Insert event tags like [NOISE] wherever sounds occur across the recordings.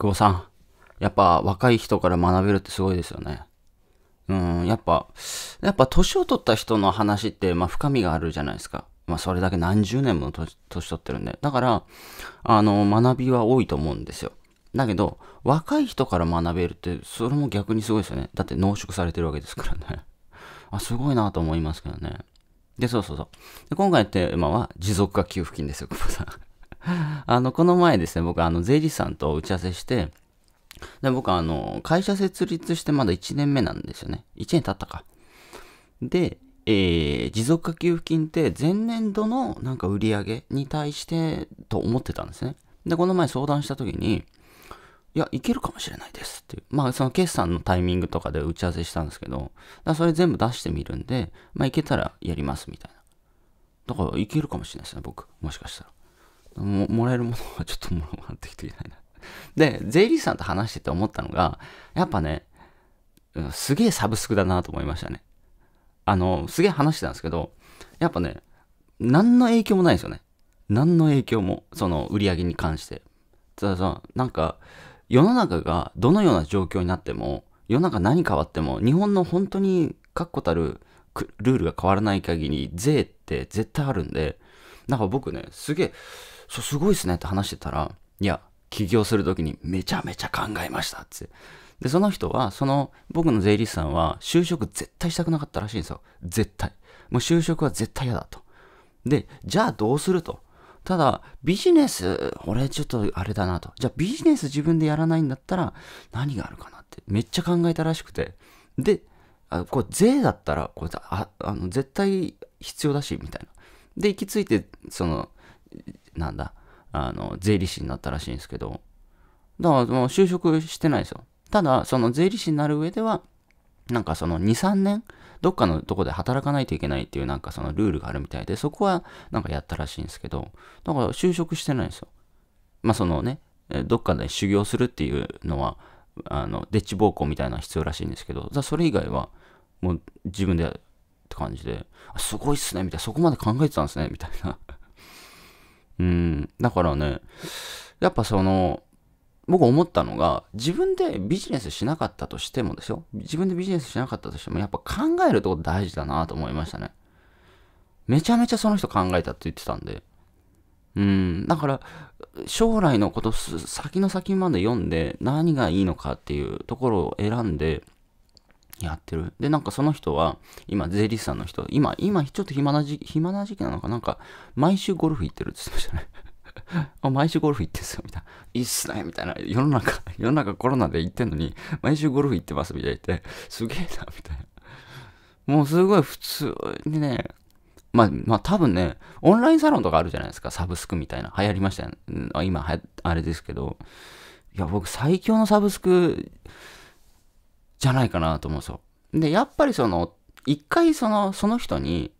久保さん、やっぱ若い人から学べるってすごいですよね。うん、やっぱ、やっぱ年を取った人の話って、まあ深みがあるじゃないですか。まあそれだけ何十年も年取ってるんで。だから、あの、学びは多いと思うんですよ。だけど、若い人から学べるって、それも逆にすごいですよね。だって濃縮されてるわけですからね。[LAUGHS] あ、すごいなと思いますけどね。で、そうそうそう。で今回のテーマは持続化給付金ですよ、久保さん。[LAUGHS] あの、この前ですね、僕、あの、税理士さんと打ち合わせして、で僕、あの、会社設立してまだ1年目なんですよね。1年経ったか。で、えー、持続化給付金って前年度のなんか売り上げに対してと思ってたんですね。で、この前相談した時に、いや、いけるかもしれないですっていう。まあ、その決算のタイミングとかで打ち合わせしたんですけど、だそれ全部出してみるんで、まあ、いけたらやりますみたいな。だから、いけるかもしれないですね、僕。もしかしたら。ももらえるものはちょっともらってきていないな。で、税理士さんと話してて思ったのが、やっぱね、すげえサブスクだなと思いましたね。あの、すげえ話してたんですけど、やっぱね、何の影響もないですよね。何の影響も、その売り上げに関して。たださ、なんか、世の中がどのような状況になっても、世の中何変わっても、日本の本当に確固たるルールが変わらない限り、税って絶対あるんで、なんか僕ね、すげえ、そう、すごいっすねって話してたら、いや、起業するときにめちゃめちゃ考えましたって。で、その人は、その、僕の税理士さんは、就職絶対したくなかったらしいんですよ。絶対。もう就職は絶対嫌だと。で、じゃあどうすると。ただ、ビジネス、俺ちょっとあれだなと。じゃあビジネス自分でやらないんだったら、何があるかなって。めっちゃ考えたらしくて。で、あこれ税だったらこれああの絶対必要だしみたいなで、行き着いて、その、なんだ、あの、税理士になったらしいんですけど、だからもう就職してないですよ。ただ、その税理士になる上では、なんかその2、3年、どっかのとこで働かないといけないっていうなんかそのルールがあるみたいで、そこはなんかやったらしいんですけど、だから就職してないですよ。まあそのね、どっかで修行するっていうのは、あの、デッチ暴行みたいなの必要らしいんですけど、それ以外はもう自分でって感じで、あすごいっすね、みたいな、そこまで考えてたんですね、みたいな。[LAUGHS] うん、だからね、やっぱその、僕思ったのが、自分でビジネスしなかったとしてもですよ。自分でビジネスしなかったとしても、やっぱ考えるってこと大事だなと思いましたね。めちゃめちゃその人考えたって言ってたんで。うん、だから、将来のこと、先の先まで読んで、何がいいのかっていうところを選んで、やってる。で、なんかその人は、今、税理士さんの人、今、今、ちょっと暇な時期、暇な時期なのかなんか、毎週ゴルフ行ってるって言ってましたね。[LAUGHS] あ毎週ゴルフ行ってんすよ、みたいな。いいっすね、みたいな。世の中、世の中コロナで行ってんのに、毎週ゴルフ行ってます、みたいな言って、すげえな、みたいな。もうすごい普通にね、まあ、まあ、多分ね、オンラインサロンとかあるじゃないですか、サブスクみたいな。流行りましたよ、ね。今、あれですけど。いや、僕、最強のサブスク、じゃないかなと思うんですよ。で、やっぱりその、一回その、その人に、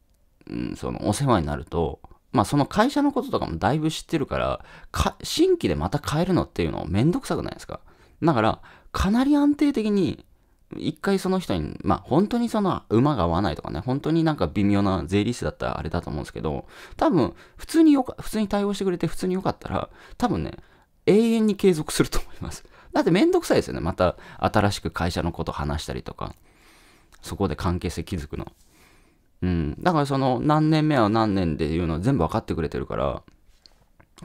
うん、その、お世話になると、まあその会社のこととかもだいぶ知ってるから、か新規でまた変えるのっていうのめんどくさくないですかだから、かなり安定的に、一回その人に、まあ本当にその馬が合わないとかね、本当になんか微妙な税理士だったらあれだと思うんですけど、多分、普通によか、普通に対応してくれて普通によかったら、多分ね、永遠に継続すると思います。だってめんどくさいですよね。また新しく会社のこと話したりとか、そこで関係性築くの。うん。だからその何年目は何年でいうの全部分かってくれてるから、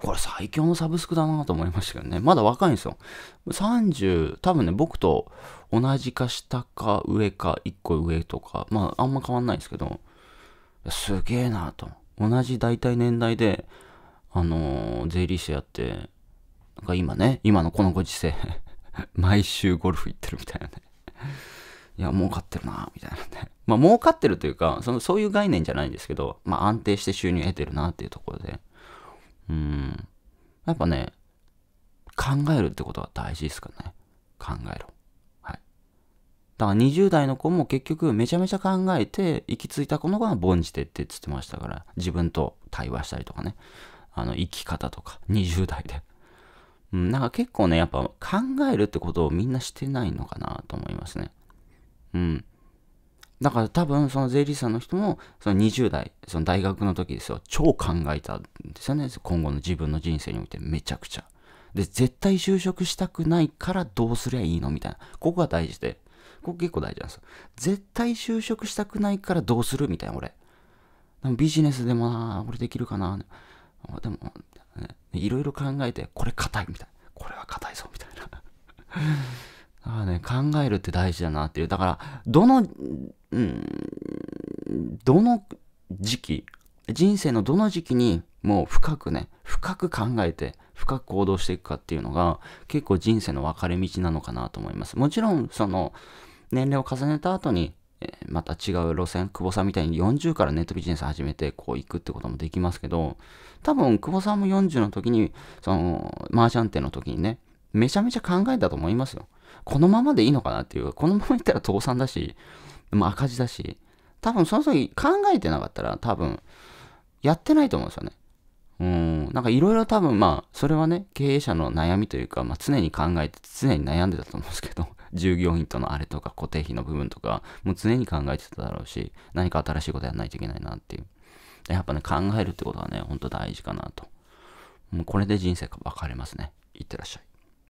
これ最強のサブスクだなと思いましたけどね。まだ若いんですよ。30、多分ね、僕と同じか下か上か1個上とか、まああんま変わんないですけど、すげえなと。同じ大体年代で、あのー、税理士やって、が今ね、今のこのご時世 [LAUGHS] 毎週ゴルフ行ってるみたいなね。いや、儲かってるな、みたいなね。まあ、儲かってるというか、その、そういう概念じゃないんですけど、まあ、安定して収入得てるな、っていうところで。うん。やっぱね、考えるってことは大事ですかね。考えろ。はい。だから20代の子も結局めちゃめちゃ考えて行き着いた子のが凡事でって言ってましたから、自分と対話したりとかね、あの生き方とか20代でうん、なんか結構ね、やっぱ考えるってことをみんなしてないのかなと思いますね。うん。だから多分その税理士さんの人もその20代、その大学の時ですよ、超考えたんですよね。今後の自分の人生においてめちゃくちゃ。で、絶対就職したくないからどうすりゃいいのみたいな。ここが大事で、ここ結構大事なんですよ。絶対就職したくないからどうするみたいな、俺。ビジネスでもな、俺できるかな。でも、いろいろ考えて、これ硬いみたいな。これは硬いぞみたいな。[LAUGHS] だからね、考えるって大事だなっていう。だから、どの、うん、どの時期、人生のどの時期にもう深くね、深く考えて、深く行動していくかっていうのが結構人生の分かれ道なのかなと思います。もちろんその年齢を重ねた後にまた違う路線、久保さんみたいに40からネットビジネス始めてこう行くってこともできますけど、多分久保さんも40の時に、その、マージャン店の時にね、めちゃめちゃ考えたと思いますよ。このままでいいのかなっていう、このままいったら倒産だし、まあ、赤字だし、多分その時考えてなかったら多分やってないと思うんですよね。うん、なんかいろいろ多分まあ、それはね、経営者の悩みというか、まあ常に考えて、常に悩んでたと思うんですけど従業員とのあれとか固定費の部分とか、もう常に考えてただろうし、何か新しいことやらないといけないなっていう。やっぱね、考えるってことはね、ほんと大事かなと。もうこれで人生が分かれますね。いってらっしゃい。